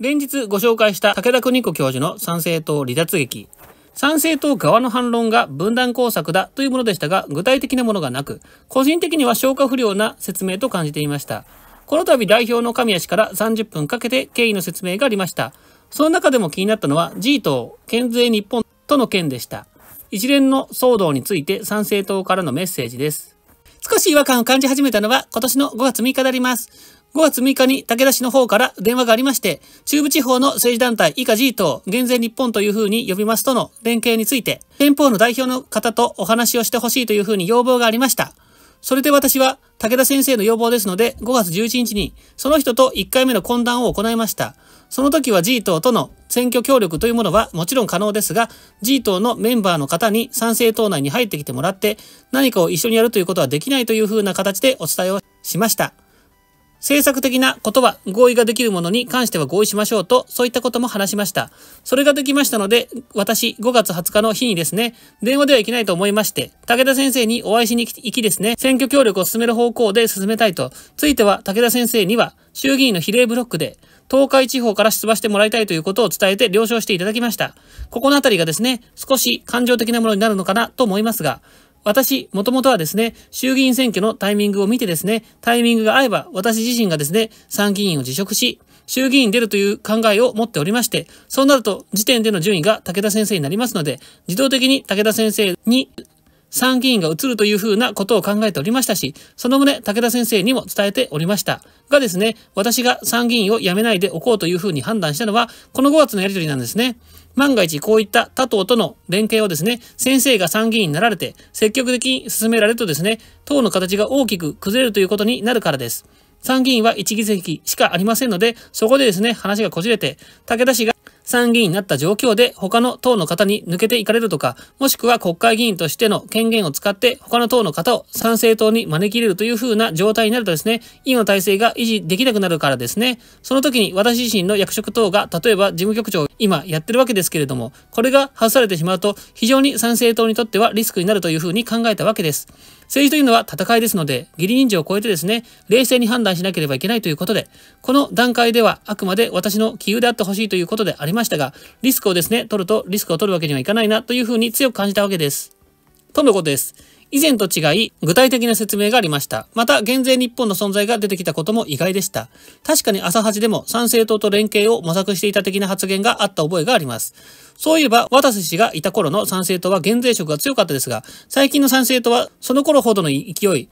連日ご紹介した武田邦子教授の賛成党離脱劇。賛成党側の反論が分断工作だというものでしたが、具体的なものがなく、個人的には消化不良な説明と感じていました。この度代表の神谷氏から30分かけて経緯の説明がありました。その中でも気になったのは G 党、県税日本との件でした。一連の騒動について賛成党からのメッセージです。少し違和感を感じ始めたのは今年の5月6日であります。5月6日に武田氏の方から電話がありまして、中部地方の政治団体以下 G 党、減税日本というふうに呼びますとの連携について、連邦の代表の方とお話をしてほしいというふうに要望がありました。それで私は武田先生の要望ですので、5月11日にその人と1回目の懇談を行いました。その時は G 党との選挙協力というものはもちろん可能ですが、G 党のメンバーの方に賛成党内に入ってきてもらって、何かを一緒にやるということはできないというふうな形でお伝えをしました。政策的なことは合意ができるものに関しては合意しましょうと、そういったことも話しました。それができましたので、私、5月20日の日にですね、電話ではいけないと思いまして、武田先生にお会いしに行きですね、選挙協力を進める方向で進めたいと、ついては武田先生には、衆議院の比例ブロックで、東海地方から出馬してもらいたいということを伝えて了承していただきました。ここのあたりがですね、少し感情的なものになるのかなと思いますが、私、もともとはですね、衆議院選挙のタイミングを見てですね、タイミングが合えば、私自身がですね、参議院を辞職し、衆議院出るという考えを持っておりまして、そうなると、時点での順位が武田先生になりますので、自動的に武田先生に参議院が移るというふうなことを考えておりましたし、その旨、武田先生にも伝えておりました。がですね、私が参議院を辞めないでおこうというふうに判断したのは、この5月のやりとりなんですね。万が一こういった他党との連携をですね、先生が参議院になられて、積極的に進められるとですね、党の形が大きく崩れるということになるからです。参議院は1議席しかありませんので、そこでですね、話がこじれて、武田氏が参議院になった状況で他の党の方に抜けていかれるとか、もしくは国会議員としての権限を使って他の党の方を参政党に招き入れるという風な状態になるとですね、今の体制が維持できなくなるからですね、その時に私自身の役職等が、例えば事務局長今やってるわけですけれども、これが外されてしまうと非常に参政党にとってはリスクになるという風に考えたわけです。政治というのは戦いですので、義理人情を超えてですね、冷静に判断しなければいけないということで、この段階ではあくまで私の杞憂であってほしいということであります。ましたが、リスクをですね、取るとリスクを取るわけにはいかないなというふうに強く感じたわけです。とのことです。以前と違い、具体的な説明がありました。また、減税日本の存在が出てきたことも意外でした。確かに朝8でも参政党と連携を模索していた的な発言があった覚えがあります。そういえば、渡瀬氏がいた頃の参政党は減税色が強かったですが、最近の参政党はその頃ほどの勢い、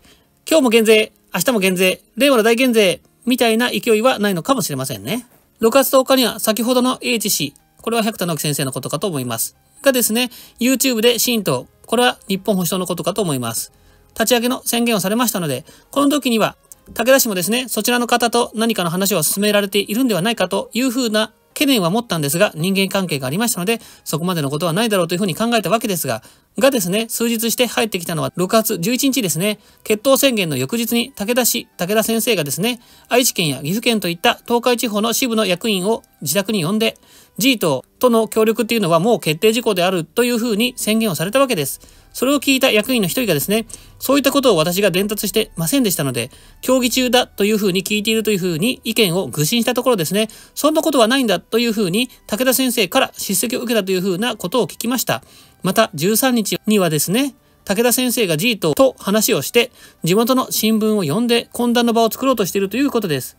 今日も減税、明日も減税、令和の大減税、みたいな勢いはないのかもしれませんね。6月10日には先ほどの H c これは百田直樹先生のことかと思います。がですね、YouTube で新党、これは日本保守党のことかと思います。立ち上げの宣言をされましたので、この時には、武田氏もですね、そちらの方と何かの話を進められているんではないかというふうな懸念は持ったんですが、人間関係がありましたので、そこまでのことはないだろうというふうに考えたわけですが、がですね、数日して入ってきたのは6月11日ですね、決闘宣言の翌日に武田氏、武田先生がですね、愛知県や岐阜県といった東海地方の支部の役員を自宅に呼んで、G 党との協力っていうのはもう決定事項であるというふうに宣言をされたわけです。それを聞いた役員の一人がですね、そういったことを私が伝達してませんでしたので、競技中だというふうに聞いているというふうに意見を愚信したところですね、そんなことはないんだというふうに武田先生から叱責を受けたというふうなことを聞きました。また13日にはですね、武田先生が G とと話をして、地元の新聞を読んで懇談の場を作ろうとしているということです。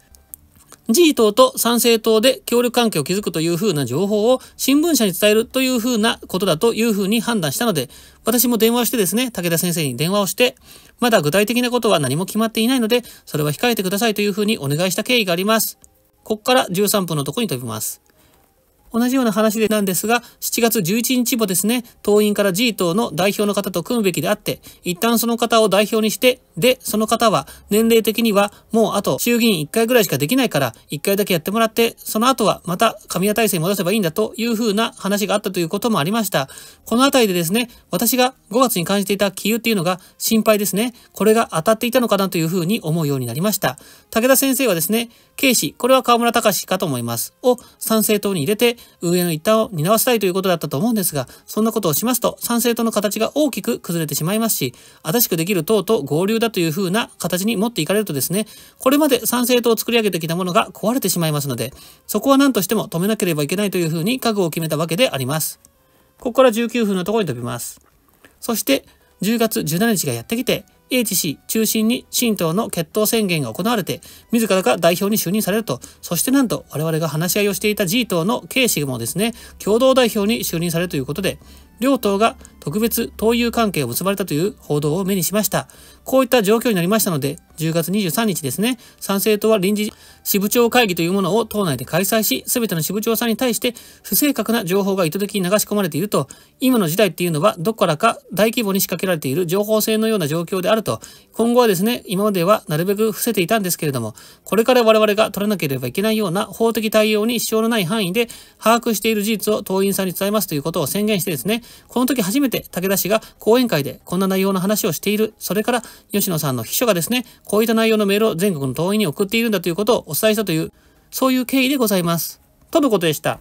自民党と参政党で協力関係を築くというふうな情報を新聞社に伝えるというふうなことだというふうに判断したので、私も電話をしてですね、武田先生に電話をして、まだ具体的なことは何も決まっていないので、それは控えてくださいというふうにお願いした経緯があります。ここから13分のとこに飛びます。同じような話なんですが、7月11日もですね、党員から G 党の代表の方と組むべきであって、一旦その方を代表にして、で、その方は年齢的にはもうあと衆議院1回ぐらいしかできないから、1回だけやってもらって、その後はまた神谷体制に戻せばいいんだというふうな話があったということもありました。このあたりでですね、私が5月に感じていた気憂っていうのが心配ですね。これが当たっていたのかなというふうに思うようになりました。武田先生はですね、軽視、これは河村隆かと思います、を賛成党に入れて、運営の一端を担わせたいということだったと思うんですが、そんなことをしますと、参政党の形が大きく崩れてしまいますし、新しくできる党と合流だというふうな形に持っていかれるとですね、これまで参政党を作り上げてきたものが壊れてしまいますので、そこは何としても止めなければいけないというふうに覚悟を決めたわけであります。ここから19分のところに飛びます。そして、10月17日がやってきて、英知氏中心に新党の決闘宣言が行われて、自らが代表に就任されると、そしてなんと我々が話し合いをしていた G 党の K 氏もですね、共同代表に就任されるということで、両党が特別党友関係を結ばれたという報道を目にしました。こういった状況になりましたので、10月23日ですね、参政党は臨時支部長会議というものを党内で開催し、すべての支部長さんに対して不正確な情報が意図的に流し込まれていると、今の時代っていうのはどこからか大規模に仕掛けられている情報性のような状況であると、今後はですね、今まではなるべく伏せていたんですけれども、これから我々が取らなければいけないような法的対応に支障のない範囲で把握している事実を党員さんに伝えますということを宣言してですね、この時初めて武田氏が講演会でこんな内容の話をしている、それから吉野さんの秘書がですね、こういった内容のメールを全国の党員に送っているんだということをお伝えしたという、そういう経緯でございます。とのことでした。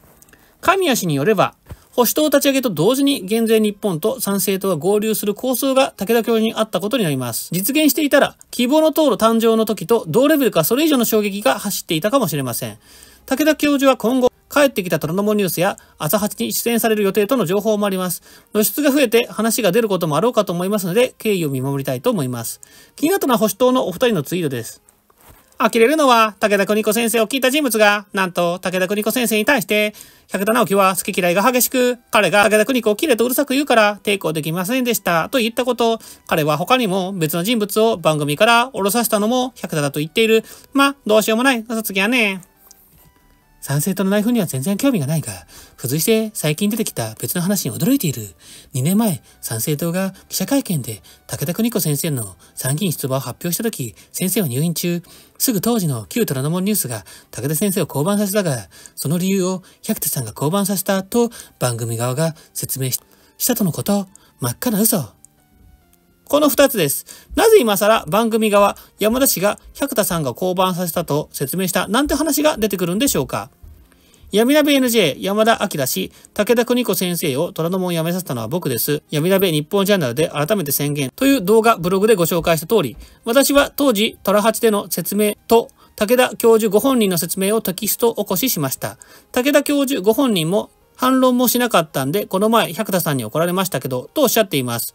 神谷氏によれば、保守党立ち上げと同時に減税日本と参政党が合流する構想が武田教授にあったことになります。実現していたら、希望の党の誕生の時と同レベルかそれ以上の衝撃が走っていたかもしれません。武田教授は今後、帰ってきた虎ノ門ニュースや朝8に出演される予定との情報もあります。露出が増えて話が出ることもあろうかと思いますので、敬意を見守りたいと思います。気になったのは保守党のお二人のツイートです。呆れるのは、武田邦子先生を聞いた人物が、なんと、武田邦子先生に対して、百田直樹は好き嫌いが激しく、彼が武田邦子を切れとうるさく言うから抵抗できませんでした、と言ったこと、彼は他にも別の人物を番組から降ろさせたのも百田だと言っている。まあ、どうしようもない、嘘つきやね。三政党のナイフには全然興味がないが、付随して最近出てきた別の話に驚いている。2年前、参政党が記者会見で武田邦子先生の参議院出馬を発表した時、先生は入院中、すぐ当時の旧虎ノ門ニュースが武田先生を降板させたが、その理由を百田さんが降板させたと番組側が説明したとのこと。真っ赤な嘘。この二つです。なぜ今更番組側、山田氏が百田さんが降板させたと説明したなんて話が出てくるんでしょうか闇鍋 NJ 山田明氏、武田邦子先生を虎ノ門を辞めさせたのは僕です。闇鍋日本ジャーナルで改めて宣言という動画ブログでご紹介した通り、私は当時虎八での説明と武田教授ご本人の説明をテキスト起こししました。武田教授ご本人も反論もしなかったんで、この前百田さんに怒られましたけど、とおっしゃっています。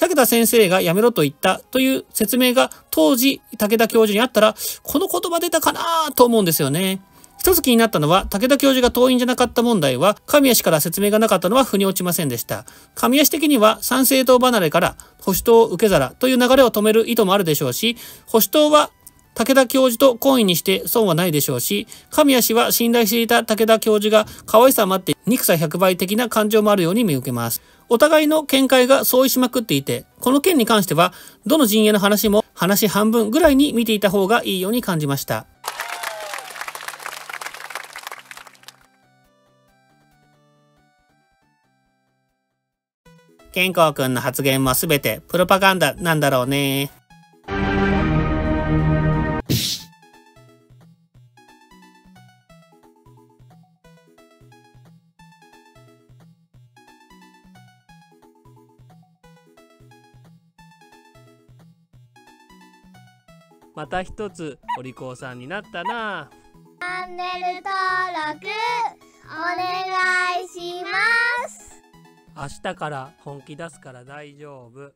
武田先生がやめろと言ったという説明が当時武田教授にあったら、この言葉出たかなと思うんですよね。一つ気になったのは、武田教授が党員じゃなかった問題は、神谷氏から説明がなかったのは腑に落ちませんでした。神谷氏的には、賛成党離れから保守党受け皿という流れを止める意図もあるでしょうし、保守党は武田教授と懇意にして損はないでしょうし、神谷氏は信頼していた武田教授が可愛さもあって憎さ100倍的な感情もあるように見受けます。お互いの見解が相違しまくっていて、この件に関しては、どの陣営の話も話半分ぐらいに見ていた方がいいように感じました。健康くんの発言もすべてプロパガンダなんだろうね。また一つお利口さんになったなチャンネル登録お願いします明日から本気出すから大丈夫